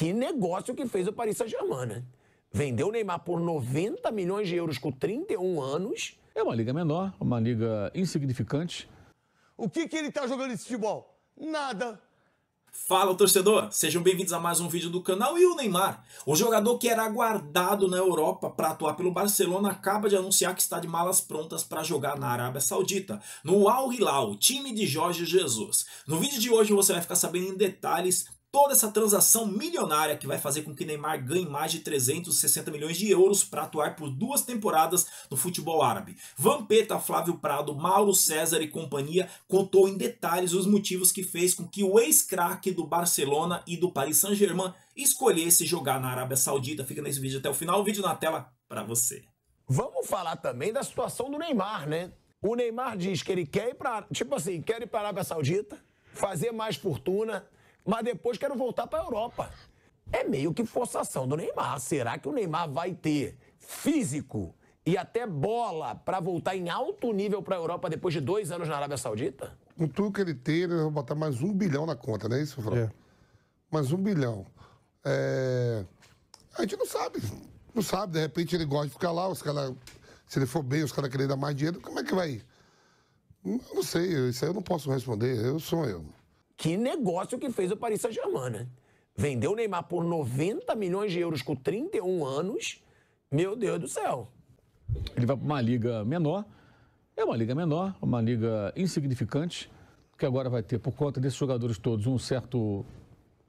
Que negócio que fez o Paris Saint-Germain, né? Vendeu o Neymar por 90 milhões de euros com 31 anos. É uma liga menor, uma liga insignificante. O que, que ele está jogando de futebol? Nada. Fala torcedor, sejam bem-vindos a mais um vídeo do canal e o Neymar, o jogador que era aguardado na Europa para atuar pelo Barcelona, acaba de anunciar que está de malas prontas para jogar na Arábia Saudita, no Al Hilal, time de Jorge Jesus. No vídeo de hoje você vai ficar sabendo em detalhes toda essa transação milionária que vai fazer com que Neymar ganhe mais de 360 milhões de euros para atuar por duas temporadas no futebol árabe. Vampeta, Flávio Prado, Mauro César e companhia contou em detalhes os motivos que fez com que o ex-craque do Barcelona e do Paris Saint-Germain escolhesse jogar na Arábia Saudita. Fica nesse vídeo até o final, o vídeo na tela para você. Vamos falar também da situação do Neymar, né? O Neymar diz que ele quer ir para, tipo assim, quer ir para a Arábia Saudita, fazer mais fortuna, mas depois quero voltar para a Europa. É meio que forçação do Neymar. Será que o Neymar vai ter físico e até bola para voltar em alto nível para a Europa depois de dois anos na Arábia Saudita? Com tudo que ele tem, ele vai botar mais um bilhão na conta, não é isso, Fran? É. Mais um bilhão. É... A gente não sabe. Não sabe, de repente ele gosta de ficar lá, os caras. Se ele for bem, os caras querem dar mais dinheiro, como é que vai? ir? não sei, isso aí eu não posso responder, eu sou eu. Que negócio que fez o Paris Saint-Germain, né? Vendeu o Neymar por 90 milhões de euros com 31 anos. Meu Deus do céu. Ele vai para uma liga menor. É uma liga menor, uma liga insignificante, que agora vai ter, por conta desses jogadores todos, um certo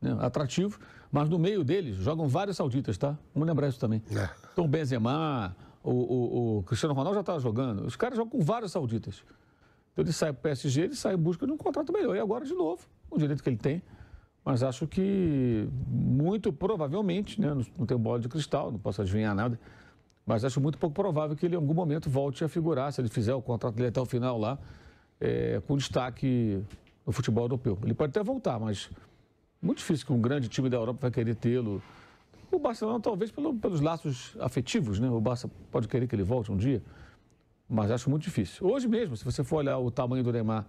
né, atrativo. Mas no meio deles jogam vários sauditas, tá? Vamos lembrar isso também. É. Então, Benzema, o, Benzema, o, Cristiano Ronaldo já estava jogando. Os caras jogam com vários sauditas. Então ele sai para o PSG, ele sai em busca de um contrato melhor. E agora de novo o direito que ele tem, mas acho que muito provavelmente, né, não tenho bola de cristal, não posso adivinhar nada, mas acho muito pouco provável que ele em algum momento volte a figurar, se ele fizer o contrato dele até o final lá, é, com destaque no futebol europeu. Ele pode até voltar, mas muito difícil que um grande time da Europa vai querer tê-lo. O Barcelona talvez pelo, pelos laços afetivos, né? O Barça pode querer que ele volte um dia, mas acho muito difícil. Hoje mesmo, se você for olhar o tamanho do Neymar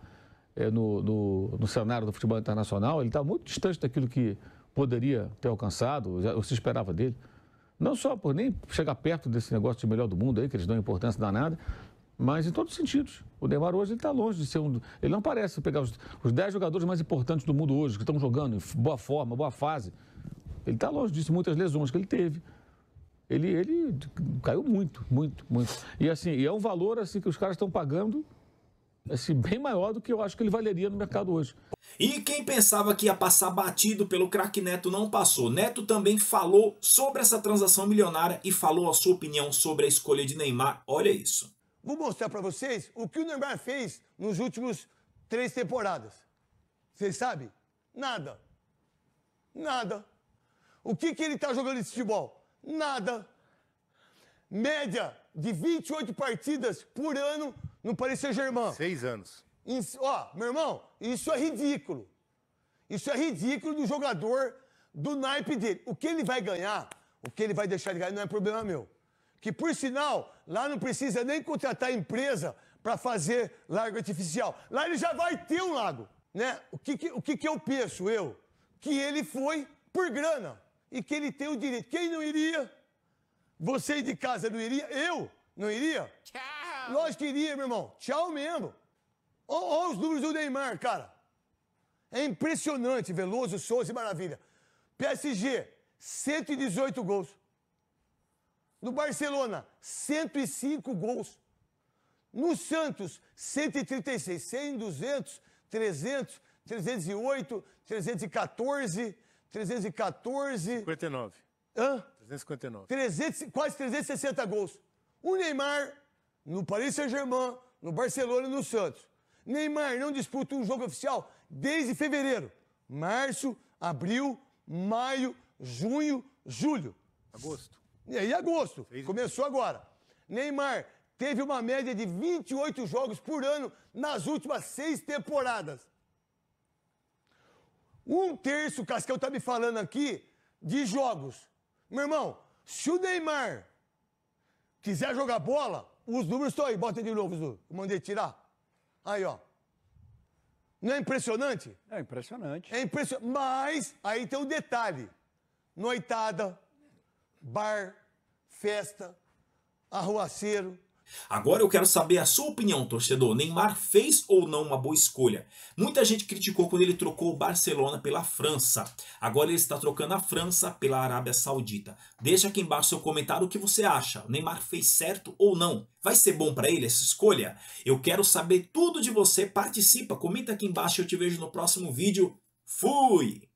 eh, no, no, no cenário do futebol internacional, ele está muito distante daquilo que poderia ter alcançado, ou se esperava dele. Não só por nem chegar perto desse negócio de melhor do mundo aí, que eles dão importância danada, mas em todos os sentidos. O Neymar hoje está longe de ser um. Ele não parece pegar os, os 10 jogadores mais importantes do mundo hoje, que estão jogando em boa forma, boa fase. Ele está longe disso, muitas lesões que ele teve. Ele, ele caiu muito, muito, muito. E assim, e é um valor assim que os caras estão pagando assim, bem maior do que eu acho que ele valeria no mercado hoje. E quem pensava que ia passar batido pelo craque Neto não passou. Neto também falou sobre essa transação milionária e falou a sua opinião sobre a escolha de Neymar. Olha isso. Vou mostrar para vocês o que o Neymar fez nos últimos três temporadas. Vocês sabem? Nada. Nada. O que, que ele está jogando de futebol? Nada. Média de 28 partidas por ano no Paris Saint-Germain. Seis anos. ó, meu irmão, isso é ridículo. Isso é ridículo do jogador do naipe dele. O que ele vai ganhar, o que ele vai deixar de ganhar, não é problema meu. Que, por sinal, lá não precisa nem contratar empresa para fazer lago artificial. Lá ele já vai ter um lago, né? O que, que, o que, que eu penso, eu? Que ele foi por grana e que ele tem o direito. Quem não iria? Você de casa não iria? Eu não iria? Tchau. Nós iria, meu irmão. Tchau mesmo. Olha os números do Neymar, cara. É impressionante, Veloso, Souza e Maravilha. PSG, 118 gols. No Barcelona, 105 gols. No Santos, 136. 100, 200, 300, 308, 314, 314. 59. Hã? 359. 300, quase 360 gols. O Neymar no Paris Saint-Germain, no Barcelona e no Santos. Neymar não disputa um jogo oficial desde fevereiro. Março, abril, maio, junho, julho. Agosto. E aí, agosto. Fez... Começou agora. Neymar teve uma média de 28 jogos por ano nas últimas seis temporadas. Um terço, o Cascão tá me falando aqui, de jogos. Meu irmão, se o Neymar quiser jogar bola, os números estão aí, bota de novo, Zu. mandei tirar. Aí, ó. Não é impressionante? É impressionante. É impressionante. Mas aí tem um detalhe: noitada, bar, festa, arruaceiro, Agora eu quero saber a sua opinião, torcedor. Neymar fez ou não uma boa escolha? Muita gente criticou quando ele trocou o Barcelona pela França. Agora ele está trocando a França pela Arábia Saudita. Deixa aqui embaixo seu comentário o que você acha. Neymar fez certo ou não? Vai ser bom para ele essa escolha? Eu quero saber tudo de você. Participa, comenta aqui embaixo. Eu te vejo no próximo vídeo. Fui!